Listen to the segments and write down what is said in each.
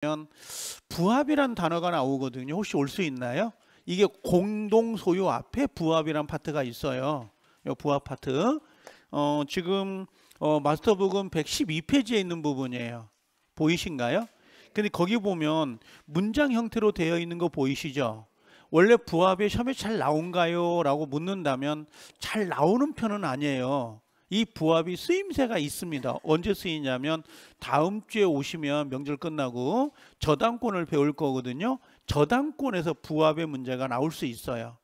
보면 부합이란 단어가 나오거든요. 혹시 올 수 있나요? 이게 공동 소유 앞에 부합이란 파트가 있어요. 요 부합 파트. 어, 지금 어, 마스터북은 112페이지에 있는 부분이에요. 보이신가요? 근데 거기 보면 문장 형태로 되어 있는 거 보이시죠? 원래 부합이 시험에 잘 나온가요? 라고 묻는다면 잘 나오는 편은 아니에요. 이 부합이 쓰임새가 있습니다. 언제 쓰이냐면 다음 주에 오시면 명절 끝나고 저당권을 배울 거거든요. 저당권에서 부합의 문제가 나올 수 있어요.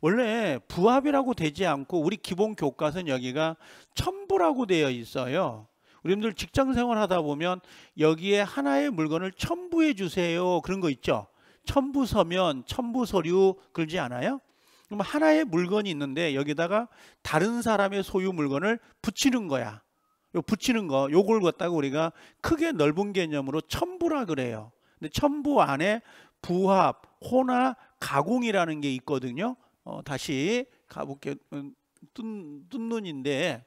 원래 부합이라고 되지 않고 우리 기본 교과서는 여기가 첨부라고 되어 있어요. 우리들 직장 생활하다 보면 여기에 하나의 물건을 첨부해 주세요. 그런 거 있죠. 첨부 서면, 첨부 서류 그러지 않아요? 그럼 하나의 물건이 있는데 여기다가 다른 사람의 소유 물건을 붙이는 거야. 요 붙이는 거, 요걸 갖다가 우리가 크게 넓은 개념으로 첨부라 그래요. 근데 첨부 안에 부합, 혼화, 가공이라는 게 있거든요. 어, 다시 가볼게 음, 뜬, 뜬 눈인데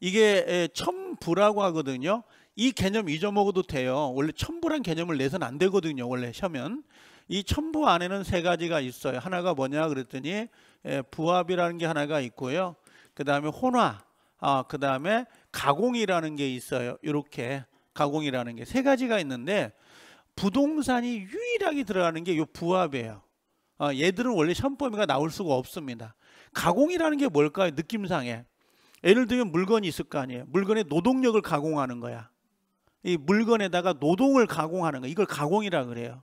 이게 첨부라고 하거든요. 이 개념 잊어먹어도 돼요. 원래 첨부란 개념을 내선 안 되거든요. 원래 셔면 이 첨부 안에는 세 가지가 있어요. 하나가 뭐냐 그랬더니 예, 부합이라는 게 하나가 있고요. 그 다음에 혼화, 아, 그 다음에 가공이라는 게 있어요. 이렇게 가공이라는 게 세 가지가 있는데 부동산이 유일하게 들어가는 게 이 부합이에요. 아, 얘들은 원래 션범위가 나올 수가 없습니다. 가공이라는 게 뭘까요? 느낌상에. 예를 들면 물건이 있을 거 아니에요. 물건의 노동력을 가공하는 거야. 이 물건에다가 노동을 가공하는 거. 이걸 가공이라 그래요.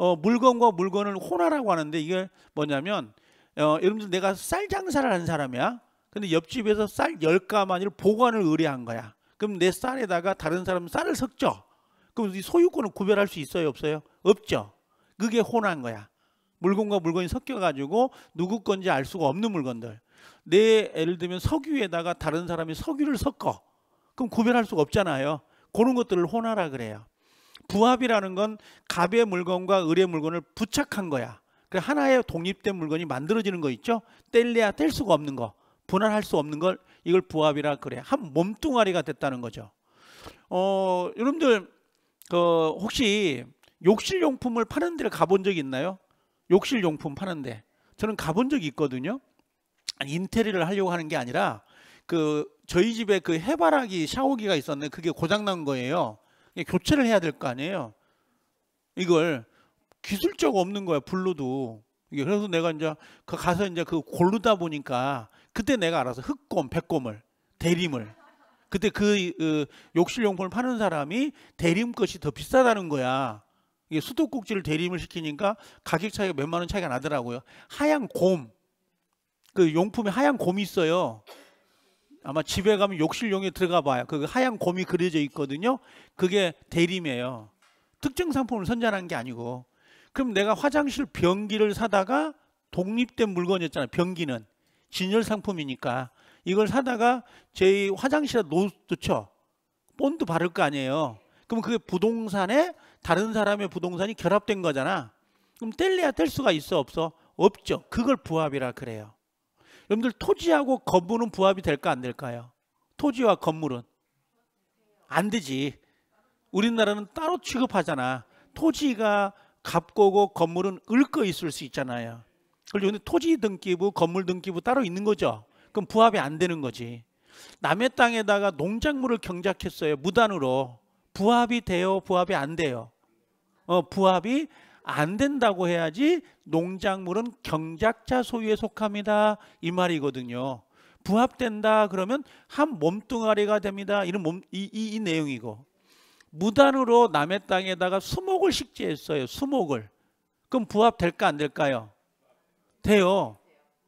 어, 물건과 물건을 혼화라고 하는데 이게 뭐냐면 어, 러분들 내가 쌀 장사를 하는 사람이야. 근데 옆집에서 쌀 10가마니를 보관을 의뢰한 거야. 그럼 내 쌀에다가 다른 사람 쌀을 섞죠. 그럼 이 소유권을 구별할 수 있어요? 없어요? 없죠. 그게 혼한 거야. 물건과 물건이 섞여가지고 누구 건지 알 수가 없는 물건들. 내 예를 들면 석유에다가 다른 사람이 석유를 섞어. 그럼 구별할 수가 없잖아요. 그런 것들을 혼화라 그래요. 부합이라는 건 갑의 물건과 을의 물건을 부착한 거야. 그 하나의 독립된 물건이 만들어지는 거 있죠. 뗄래야 뗄 수가 없는 거. 분할할 수 없는 걸 이걸 부합이라 그래. 한 몸뚱아리가 됐다는 거죠. 어, 여러분들 그 혹시 욕실 용품을 파는 데를 가본 적 있나요? 욕실 용품 파는 데. 저는 가본 적이 있거든요. 인테리어를 하려고 하는 게 아니라 그 저희 집에 그 해바라기 샤워기가 있었는데 그게 고장 난 거예요. 교체를 해야 될 거 아니에요. 이걸 기술적 없는 거야 블루도. 그래서 내가 이제 그 가서 이제 그 고르다 보니까 그때 내가 알아서 흑곰, 백곰을 대림을 그때 그, 그 욕실 용품을 파는 사람이 대림 것이 더 비싸다는 거야. 이게 수도꼭지를 대림을 시키니까 가격 차이가 몇만 원 차이가 나더라고요. 하얀 곰. 그 용품에 하얀 곰이 있어요. 아마 집에 가면 욕실용에 들어가 봐요. 그 하얀 곰이 그려져 있거든요. 그게 대림이에요. 특정 상품을 선전한 게 아니고. 그럼 내가 화장실 변기를 사다가 독립된 물건이었잖아요. 변기는 진열 상품이니까 이걸 사다가 제 화장실에 놓죠. 본드 바를 거 아니에요. 그럼 그게 부동산에 다른 사람의 부동산이 결합된 거잖아. 그럼 뗄래야 뗄 수가 있어 없어? 없죠. 그걸 부합이라 그래요. 여러분들 토지하고 건물은 부합이 될까 안 될까요? 토지와 건물은 안 되지. 우리나라는 따로 취급하잖아. 토지가 갑고고 건물은 을거 있을 수 있잖아요. 그리고 토지 등기부, 건물 등기부 따로 있는 거죠. 그럼 부합이 안 되는 거지. 남의 땅에다가 농작물을 경작했어요. 무단으로. 부합이 돼요? 부합이 안 돼요? 어, 부합이 안 된다고 해야지 농작물은 경작자 소유에 속합니다. 이 말이거든요. 부합된다 그러면 한 몸뚱아리가 됩니다. 이런 몸, 이, 이, 이 내용이고 무단으로 남의 땅에다가 수목을 식재했어요. 수목을. 그럼 부합될까 안 될까요? 돼요.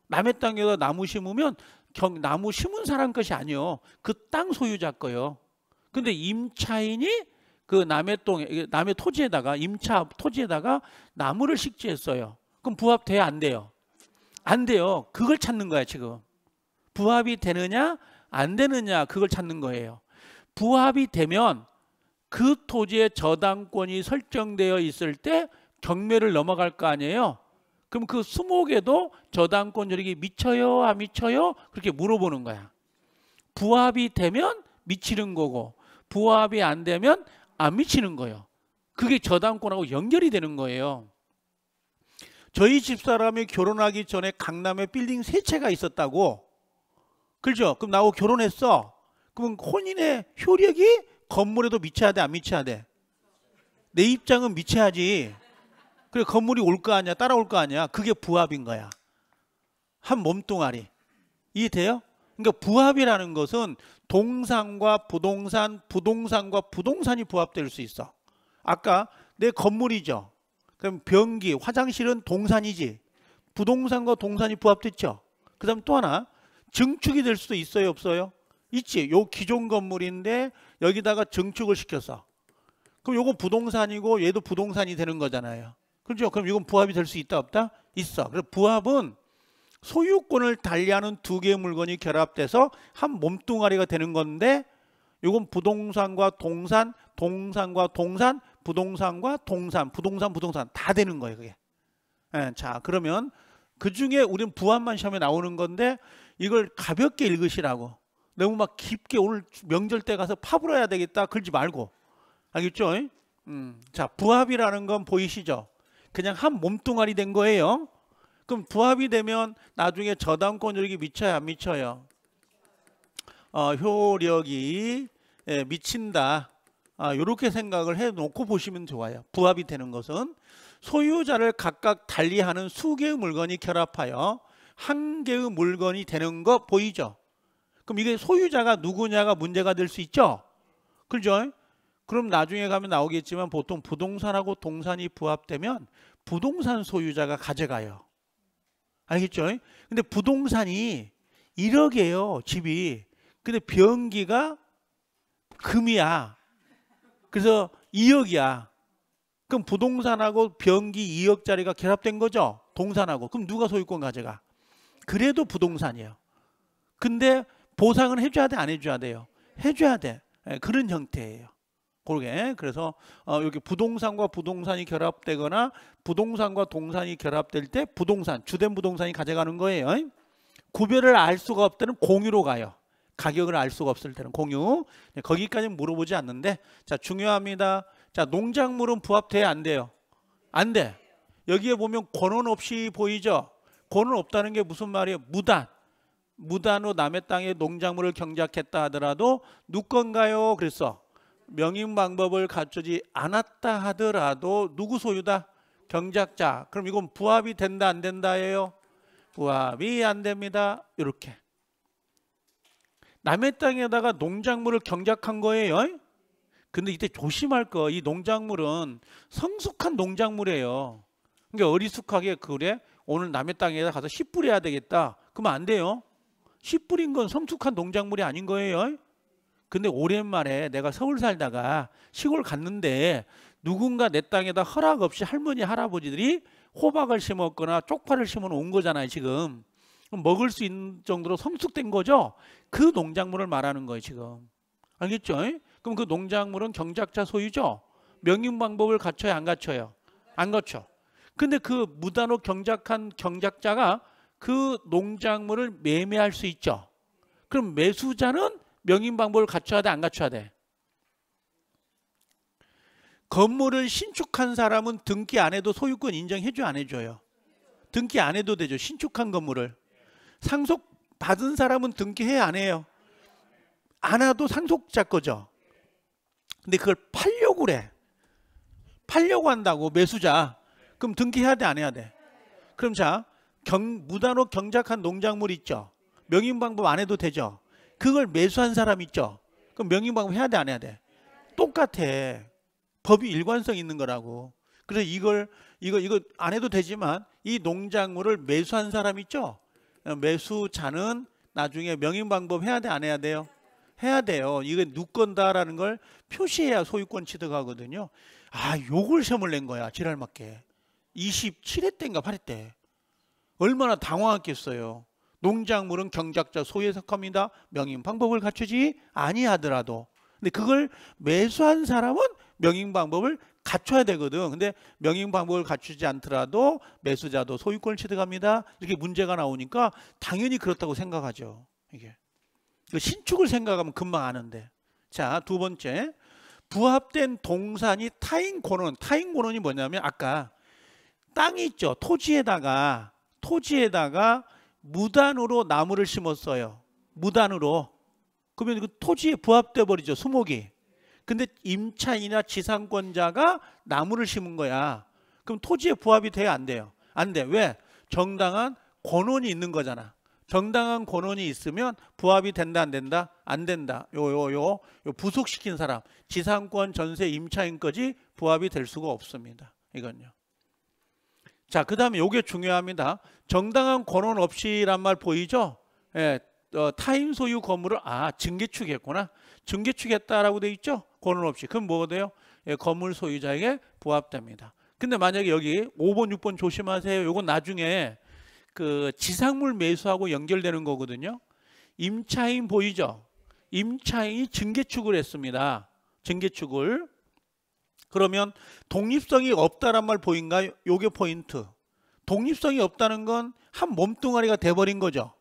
남의 땅에다 나무 심으면 경, 나무 심은 사람 것이 아니요. 그 땅 소유자 거요. 근데 임차인이 그 남의 동 남의 토지에다가 임차 토지에다가 나무를 식재했어요. 그럼 부합돼야 안 돼요. 안 돼요. 그걸 찾는 거야 지금. 부합이 되느냐 안 되느냐 그걸 찾는 거예요. 부합이 되면 그토지에 저당권이 설정되어 있을 때 경매를 넘어갈 거 아니에요. 그럼 그 수목에도 저당권 여력이 미쳐요, 안 미쳐요? 그렇게 물어보는 거야. 부합이 되면 미치는 거고 부합이 안 되면 안 미치는 거예요. 그게 저당권하고 연결이 되는 거예요. 저희 집사람이 결혼하기 전에 강남에 빌딩 세 채가 있었다고. 그렇죠? 그럼 나하고 결혼했어. 그럼 혼인의 효력이 건물에도 미쳐야 돼, 안 미쳐야 돼? 내 입장은 미쳐야지. 그래, 건물이 올 거 아니야, 따라올 거 아니야. 그게 부합인 거야. 한 몸뚱아리. 이해돼요? 그러니까 부합이라는 것은 동산과 부동산, 부동산과 부동산이 부합될 수 있어. 아까 내 건물이죠. 그럼 변기, 화장실은 동산이지. 부동산과 동산이 부합됐죠. 그 다음 또 하나 증축이 될 수도 있어요 없어요? 있지. 요 기존 건물인데 여기다가 증축을 시켜서 그럼 요거 부동산이고 얘도 부동산이 되는 거잖아요. 그렇죠? 그럼 이건 부합이 될 수 있다 없다? 있어. 그래서 부합은 소유권을 달리하는 두 개의 물건이 결합돼서 한 몸뚱아리가 되는 건데 이건 부동산과 동산, 동산과 동산, 부동산과 동산, 부동산, 부동산 다 되는 거예요. 그게. 예, 자 그러면 그 중에 우리는 부안만 시험에 나오는 건데 이걸 가볍게 읽으시라고. 너무 막 깊게 오늘 명절 때 가서 파불어야 되겠다 그러지 말고 알겠죠? 음, 자 부합이라는 건 보이시죠? 그냥 한 몸뚱아리 된 거예요. 그럼 부합이 되면 나중에 저당권 효력이 미쳐야 안 미쳐요? 어, 효력이 예, 미친다. 아, 이렇게 생각을 해놓고 보시면 좋아요. 부합이 되는 것은 소유자를 각각 달리하는 수개의 물건이 결합하여 한 개의 물건이 되는 거 보이죠? 그럼 이게 소유자가 누구냐가 문제가 될 수 있죠? 그죠? 그럼 나중에 가면 나오겠지만 보통 부동산하고 동산이 부합되면 부동산 소유자가 가져가요. 알겠죠? 근데 부동산이 1억이에요, 집이. 근데 변기가 금이야. 그래서 2억이야. 그럼 부동산하고 변기 2억짜리가 결합된 거죠? 동산하고. 그럼 누가 소유권 가져가? 그래도 부동산이에요. 근데 보상은 해줘야 돼, 안 해줘야 돼요? 해줘야 돼. 예, 그런 형태예요. 그러게 그래서 어, 여기 부동산과 부동산이 결합되거나 부동산과 동산이 결합될 때 부동산 주된 부동산이 가져가는 거예요 구별을 알 수가 없다는 공유로 가요 가격을 알 수가 없을 때는 공유 네, 거기까지는 물어보지 않는데 자 중요합니다 자 농작물은 부합돼야 안 돼요 안 돼 여기에 보면 권원 없이 보이죠 권원 없다는 게 무슨 말이에요 무단 무단으로 남의 땅에 농작물을 경작했다 하더라도 누건가요 그랬어 명인 방법을 갖추지 않았다 하더라도 누구 소유다? 경작자. 그럼 이건 부합이 된다 안 된다예요? 부합이 안 됩니다. 이렇게. 남의 땅에다가 농작물을 경작한 거예요. 근데 이때 조심할 거. 이 농작물은 성숙한 농작물이에요. 그러니까 어리숙하게 그래 오늘 남의 땅에다 가서 씨 뿌려야 되겠다. 그러면 안 돼요. 씨 뿌린 건 성숙한 농작물이 아닌 거예요. 근데 오랜만에 내가 서울 살다가 시골 갔는데 누군가 내 땅에다 허락 없이 할머니 할아버지들이 호박을 심었거나 쪽파를 심어 놓은 거잖아요 지금 먹을 수 있는 정도로 성숙된 거죠 그 농작물을 말하는 거예요 지금 알겠죠? 그럼 그 농작물은 경작자 소유죠 명인 방법을 갖춰야 안 갖춰요? 안 갖춰 근데 그 무단으로 경작한 경작자가 그 농작물을 매매할 수 있죠 그럼 매수자는 명인 방법을 갖춰야 돼, 안 갖춰야 돼? 건물을 신축한 사람은 등기 안 해도 소유권 인정해줘 안 해줘요? 등기 안 해도 되죠. 신축한 건물을. 상속 받은 사람은 등기해 안 해요? 안 해도 상속자 거죠. 근데 그걸 팔려고 그래. 팔려고 한다고 매수자. 그럼 등기해야 돼안 해야 돼? 그럼 자 경, 무단으로 경작한 농작물 있죠. 명인 방법 안 해도 되죠. 그걸 매수한 사람 있죠? 그럼 명의방법 해야 돼안 해야 돼? 똑같아. 법이 일관성 있는 거라고. 그래서 이걸 이거 이거 안 해도 되지만 이 농작물을 매수한 사람 있죠? 매수자는 나중에 명인방법 해야 돼안 해야 돼요? 해야 돼요. 이게 누건다라는 걸 표시해야 소유권 취득하거든요. 아, 욕을 시을낸 거야. 지랄맞게. 27회 때인가 8회 때. 얼마나 당황했겠어요. 농작물은 경작자 소유에 속합니다. 명인 방법을 갖추지 아니하더라도. 근데 그걸 매수한 사람은 명인 방법을 갖춰야 되거든. 근데 명인 방법을 갖추지 않더라도 매수자도 소유권을 취득합니다. 이렇게 문제가 나오니까 당연히 그렇다고 생각하죠. 이게 그 신축을 생각하면 금방 아는데. 자, 두 번째. 부합된 동산이 타인권은 타인권은이 뭐냐면 아까 땅이 있죠. 토지에다가 토지에다가 무단으로 나무를 심었어요. 무단으로. 그러면 그 토지에 부합돼 버리죠. 수목이. 근데 임차인이나 지상권자가 나무를 심은 거야. 그럼 토지에 부합이 돼야 안 돼요. 안 돼. 왜? 정당한 권원이 있는 거잖아. 정당한 권원이 있으면 부합이 된다 안 된다? 안 된다. 요 요 요, 요 부속시킨 사람 지상권 전세 임차인까지 부합이 될 수가 없습니다. 이건요. 자, 그 다음에 이게 중요합니다. 정당한 권원 없이란 말 보이죠? 예, 어, 타인 소유 건물을 아 증기축했구나. 증기축했다라고 되어 있죠? 권원 없이. 그럼 뭐가 돼요? 예, 건물 소유자에게 부합됩니다. 근데 만약에 여기 5번, 6번 조심하세요. 요건 나중에 그 지상물 매수하고 연결되는 거거든요. 임차인 보이죠? 임차인이 증개축을 했습니다. 증개축을 그러면 독립성이 없다란 말 보인가요? 요게 포인트. 독립성이 없다는 건 한 몸뚱아리가 돼버린 거죠.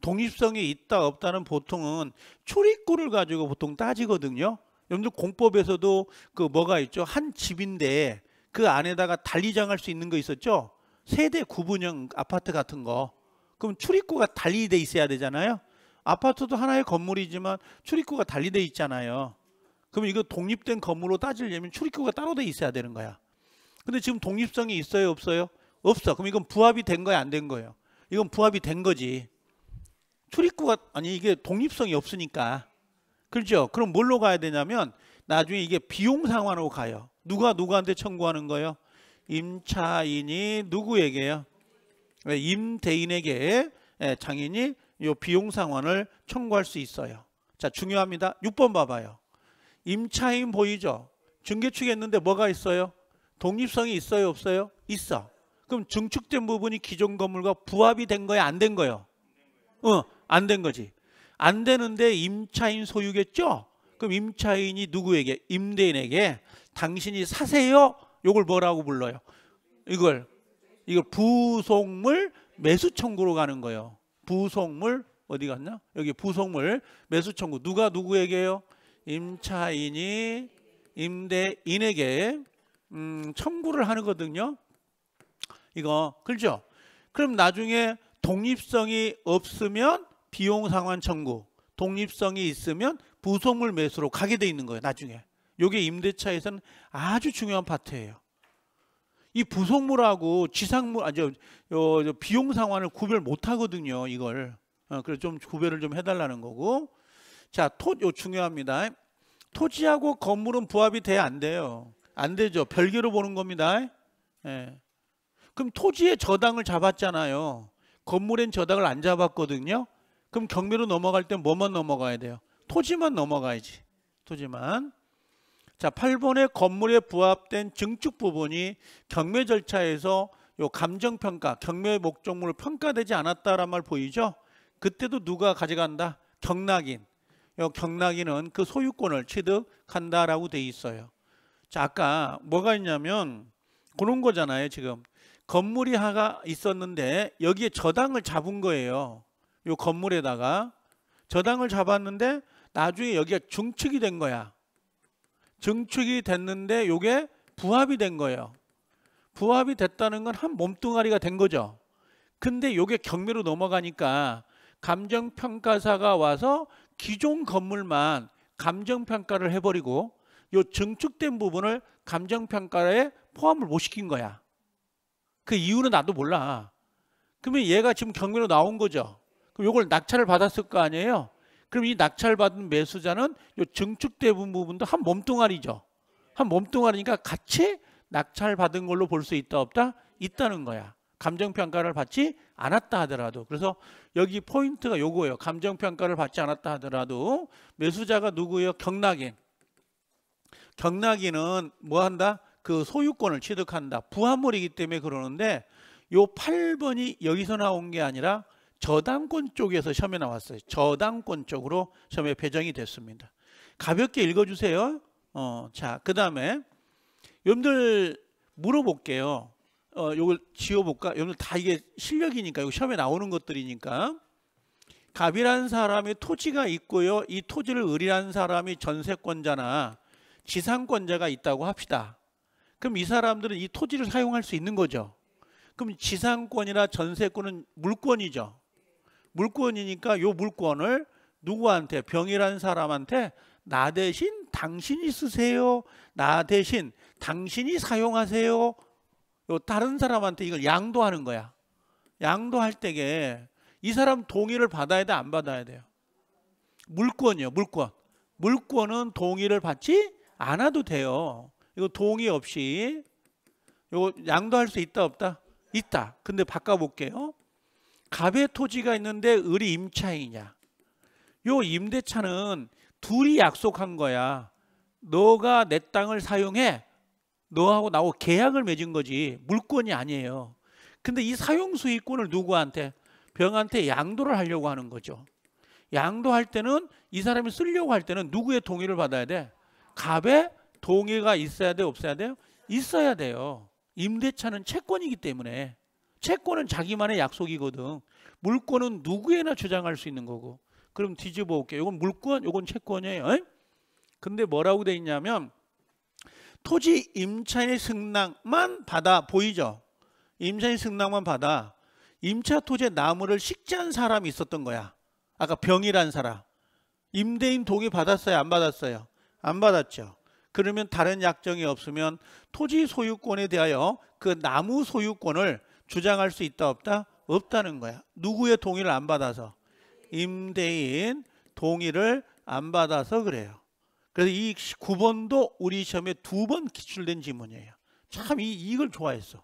독립성이 있다 없다는 보통은 출입구를 가지고 보통 따지거든요. 여러분들 공법에서도 그 뭐가 있죠? 한 집인데 그 안에다가 달리장할 수 있는 거 있었죠? 세대 구분형 아파트 같은 거. 그럼 출입구가 달리돼 있어야 되잖아요. 아파트도 하나의 건물이지만 출입구가 달리돼 있잖아요. 그러면 이거 독립된 건물로 따지려면 출입구가 따로 돼 있어야 되는 거야. 근데 지금 독립성이 있어요, 없어요? 없어. 그럼 이건 부합이 된 거야, 안 된 거예요? 이건 부합이 된 거지. 출입구가 아니 이게 독립성이 없으니까. 그렇죠? 그럼 뭘로 가야 되냐면 나중에 이게 비용 상환으로 가요. 누가 누구한테 청구하는 거예요? 임차인이 누구에게요? 예, 임대인에게 예, 장인이 요 비용 상환을 청구할 수 있어요. 자, 중요합니다. 6번 봐봐요. 임차인 보이죠? 중개축에 있는데 뭐가 있어요? 독립성이 있어요 없어요? 있어. 그럼 증축된 부분이 기존 건물과 부합이 된 거야 안된 거예요? 어, 안 된 거지. 안 되는데 임차인 소유겠죠? 그럼 임차인이 누구에게? 임대인에게 당신이 사세요? 이걸 뭐라고 불러요? 이걸 이걸 부속물 매수 청구로 가는 거예요. 부속물 어디 갔냐? 여기 부속물 매수 청구 누가 누구에게요? 임차인이 임대인에게 음, 청구를 하는 거거든요. 이거 그렇죠? 그럼 나중에 독립성이 없으면 비용 상환 청구, 독립성이 있으면 부속물 매수로 가게 돼 있는 거예요. 나중에. 요게 임대차에서는 아주 중요한 파트예요. 이 부속물하고 지상물 아저 니 비용 상환을 구별 못 하거든요. 이걸. 어, 그래서 좀 구별을 좀 해달라는 거고. 자, 토, 요 중요합니다. 토지하고 건물은 부합이 돼야 안 돼요. 안 되죠. 별개로 보는 겁니다. 예. 그럼 토지에 저당을 잡았잖아요. 건물엔 저당을 안 잡았거든요. 그럼 경매로 넘어갈 때 뭐만 넘어가야 돼요? 토지만 넘어가야지. 토지만. 자, 8번의 건물에 부합된 증축 부분이 경매 절차에서 요 감정 평가, 경매 목적물 을 평가되지 않았다란 말 보이죠? 그때도 누가 가져간다? 경락인. 어, 경락이는 그 소유권을 취득한다라고 돼 있어요. 자, 아까 뭐가 있냐면 그런 거잖아요. 지금 건물이 하가 있었는데 여기에 저당을 잡은 거예요. 요 건물에다가 저당을 잡았는데 나중에 여기가 증축이 된 거야. 증축이 됐는데 요게 부합이 된 거예요. 부합이 됐다는 건 한 몸뚱아리가 된 거죠. 근데 요게 경매로 넘어가니까 감정평가사가 와서 기존 건물만 감정평가를 해버리고 이 증축된 부분을 감정평가에 포함을 못 시킨 거야. 그 이유는 나도 몰라. 그러면 얘가 지금 경매로 나온 거죠. 그럼 이걸 낙찰을 받았을 거 아니에요. 그럼 이 낙찰받은 매수자는 이증축된 부분도 한 몸뚱아리죠. 한 몸뚱아리니까 같이 낙찰받은 걸로 볼 수 있다 없다? 있다는 거야. 감정평가를 받지 않았다 하더라도 그래서 여기 포인트가 요거예요. 감정평가를 받지 않았다 하더라도 매수자가 누구예요? 경락인. 경락인은 뭐 한다? 그 소유권을 취득한다. 부합물이기 때문에 그러는데 요 8번이 여기서 나온 게 아니라 저당권 쪽에서 시험에 나왔어요. 저당권 쪽으로 시험에 배정이 됐습니다. 가볍게 읽어주세요. 어, 자, 그 다음에 여러분들 물어볼게요. 어, 요걸 지워볼까? 여러분 다 이게 실력이니까 요 시험에 나오는 것들이니까 갑이란 사람이 토지가 있고요. 이 토지를 을이란 사람이 전세권자나 지상권자가 있다고 합시다. 그럼 이 사람들은 이 토지를 사용할 수 있는 거죠. 그럼 지상권이나 전세권은 물권이죠. 물권이니까 요 물권을 누구한테 병이란 사람한테 나 대신 당신이 쓰세요. 나 대신 당신이 사용하세요. 다른 사람한테 이걸 양도하는 거야. 양도할 때에 이 사람 동의를 받아야 돼, 안 받아야 돼요? 물권이요, 물권. 물권은 동의를 받지 않아도 돼요. 이거 동의 없이 이거 양도할 수 있다 없다? 있다. 근데 바꿔볼게요. 갑의 토지가 있는데 을이 임차이냐? 인요 임대차는 둘이 약속한 거야. 너가 내 땅을 사용해. 너하고 나하고 계약을 맺은 거지 물권이 아니에요. 근데 이 사용 수익권을 누구한테 병한테 양도를 하려고 하는 거죠. 양도할 때는 이 사람이 쓰려고 할 때는 누구의 동의를 받아야 돼? 갑의 동의가 있어야 돼, 없어야 돼요? 있어야 돼요. 임대차는 채권이기 때문에 채권은 자기만의 약속이거든. 물권은 누구에나 주장할 수 있는 거고. 그럼 뒤집어 볼게요. 이건 물권, 이건 채권이에요. 근데 뭐라고 돼 있냐면 토지 임차인의 승낙만 받아 보이죠. 임차인 승낙만 받아 임차 토지의 나무를 식재한 사람이 있었던 거야. 아까 병이란 사람. 임대인 동의 받았어요? 안 받았어요? 안 받았죠. 그러면 다른 약정이 없으면 토지 소유권에 대하여 그 나무 소유권을 주장할 수 있다 없다? 없다는 거야. 누구의 동의를 안 받아서? 임대인 동의를 안 받아서 그래요. 그래서 이 9번도 우리 시험에 두 번 기출된 지문이에요. 참 이, 이걸 좋아했어.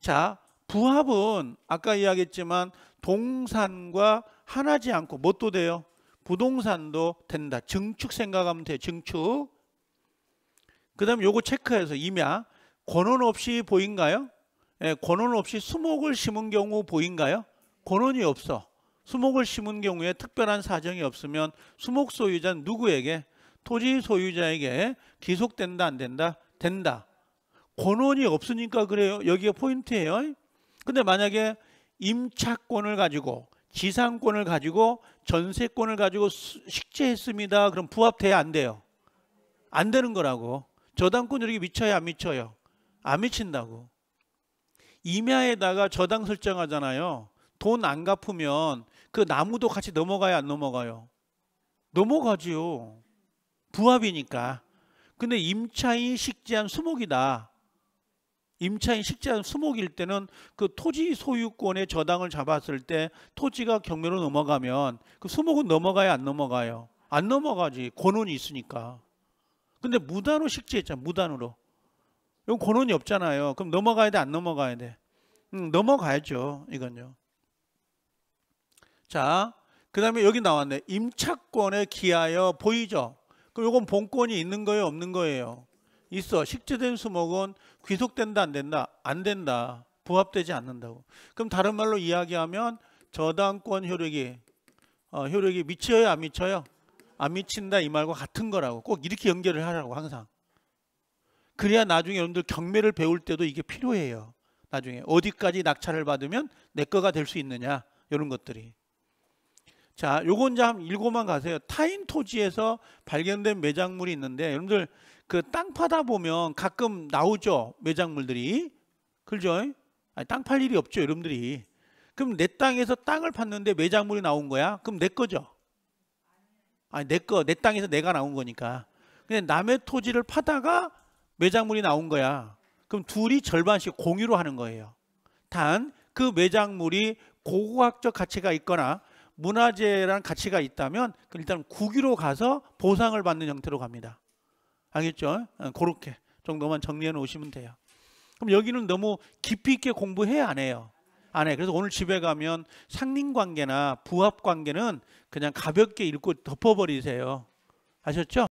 자, 부합은 아까 이야기했지만 동산과 하나지 않고 뭣도 뭐 돼요. 부동산도 된다. 증축 생각하면 돼요. 증축. 그 다음 요거 체크해서 임야. 권원 없이 보인가요? 예, 권원 없이 수목을 심은 경우 보인가요? 권원이 없어. 수목을 심은 경우에 특별한 사정이 없으면 수목 소유자는 누구에게? 토지 소유자에게 기속된다 안 된다? 된다. 권원이 없으니까 그래요. 여기가 포인트예요. 근데 만약에 임차권을 가지고 지상권을 가지고 전세권을 가지고 식재했습니다. 그럼 부합돼야 안 돼요. 안 되는 거라고. 저당권력이 미쳐야 안 미쳐요. 안 미친다고. 임야에다가 저당 설정하잖아요. 돈 안 갚으면 그 나무도 같이 넘어가야 안 넘어가요. 넘어가지요. 부합이니까. 근데 임차인 식재한 수목이다. 임차인 식재한 수목일 때는 그 토지 소유권의 저당을 잡았을 때 토지가 경매로 넘어가면 그 수목은 넘어가야 안 넘어가요. 안 넘어가지. 권원이 있으니까. 근데 무단으로 식재했잖아. 무단으로. 이건 권원이 없잖아요. 그럼 넘어가야 돼, 안 넘어가야 돼? 음, 넘어가야죠. 이건요. 자, 그 다음에 여기 나왔네. 임차권에 기하여 보이죠? 그럼 이건 본권이 있는 거예요, 없는 거예요? 있어. 식재된 수목은 귀속된다, 안 된다? 안 된다. 부합되지 않는다고. 그럼 다른 말로 이야기하면 저당권 효력이 어, 효력이 미쳐요, 안 미쳐요? 안 미친다 이 말과 같은 거라고. 꼭 이렇게 연결을 하라고 항상. 그래야 나중에 여러분들 경매를 배울 때도 이게 필요해요. 나중에 어디까지 낙찰을 받으면 내 거가 될 수 있느냐 이런 것들이. 자, 요건 이제 한 읽고만 가세요. 타인 토지에서 발견된 매장물이 있는데 여러분들 그 땅 파다 보면 가끔 나오죠. 매장물들이. 그죠? 아땅팔 일이 없죠, 여러분들이. 그럼 내 땅에서 땅을 팠는데 매장물이 나온 거야? 그럼 내 거죠. 아니, 내 거, 내 땅에서 내가 나온 거니까. 근데 남의 토지를 파다가 매장물이 나온 거야. 그럼 둘이 절반씩 공유로 하는 거예요. 단 그 매장물이 고고학적 가치가 있거나 문화재라는 가치가 있다면 일단 국유로 가서 보상을 받는 형태로 갑니다. 알겠죠? 어, 그렇게 정도만 정리해 놓으시면 돼요. 그럼 여기는 너무 깊이 있게 공부해야 안 해요. 안 해. 그래서 오늘 집에 가면 상린 관계나 부합 관계는 그냥 가볍게 읽고 덮어버리세요. 아셨죠?